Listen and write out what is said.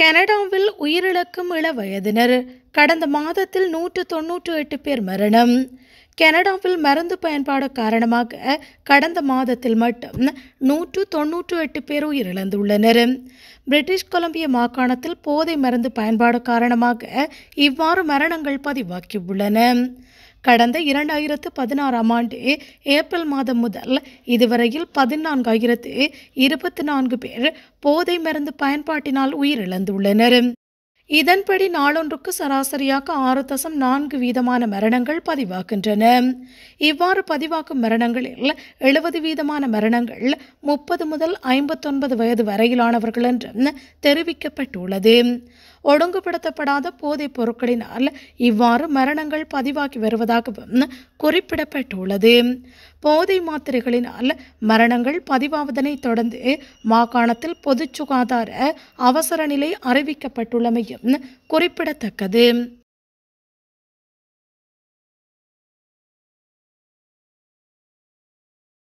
கனடாவில் உயிரிழக்கும் இள வயதினர் கடந்த மாதத்தில் நூற்று தொன்னூற்று எட்டு பேர் மரணம் கனடாவில் மருந்து பயன்பாடு காரணமாக கடந்த மாதத்தில் மட்டும் நூற்று தொன்னூற்று எட்டு பேர் உயிரிழந்துள்ளனர் பிரிட்டிஷ் கொலம்பிய மாகாணத்தில் போதை மருந்து பயன்பாடு காரணமாக இவ்வாறு மரணங்கள் பதிவாகியுள்ளன கடந்த இரண்டாயிரத்து பதினாறாம் ஆண்டு ஏப்ரல் மாதம் முதல் இதுவரையில் பதினான்காயிரத்து இருபத்தி நான்கு பேர் போதை மருந்து பயன்பாட்டினால் உயிரிழந்துள்ளனர் இதன்படி நாளொன்றுக்கு சராசரியாக ஆறு தசம் நான்கு வீதமான மரணங்கள் பதிவாகின்றன இவ்வாறு பதிவாகும் மரணங்களில் எழுபது வீதமான மரணங்கள் முப்பது முதல் ஐம்பத்தொன்பது வயது வரையிலானவர்கள் என்றும் தெரிவிக்கப்பட்டுள்ளது ஒழுங்குபடுத்தப்படாத போதைப் பொருட்களினால் இவ்வாறு மரணங்கள் பதிவாகி வருவதாகவும் குறிப்பிடப்பட்டுள்ளது போதை மாத்திரைகளினால் மரணங்கள் பதிவாவதனை தொடர்ந்து மாகாணத்தில் பொது சுகாதார அவசர நிலை அறிவிக்கப்பட்டுள்ளமையும் குறிப்பிடத்தக்கது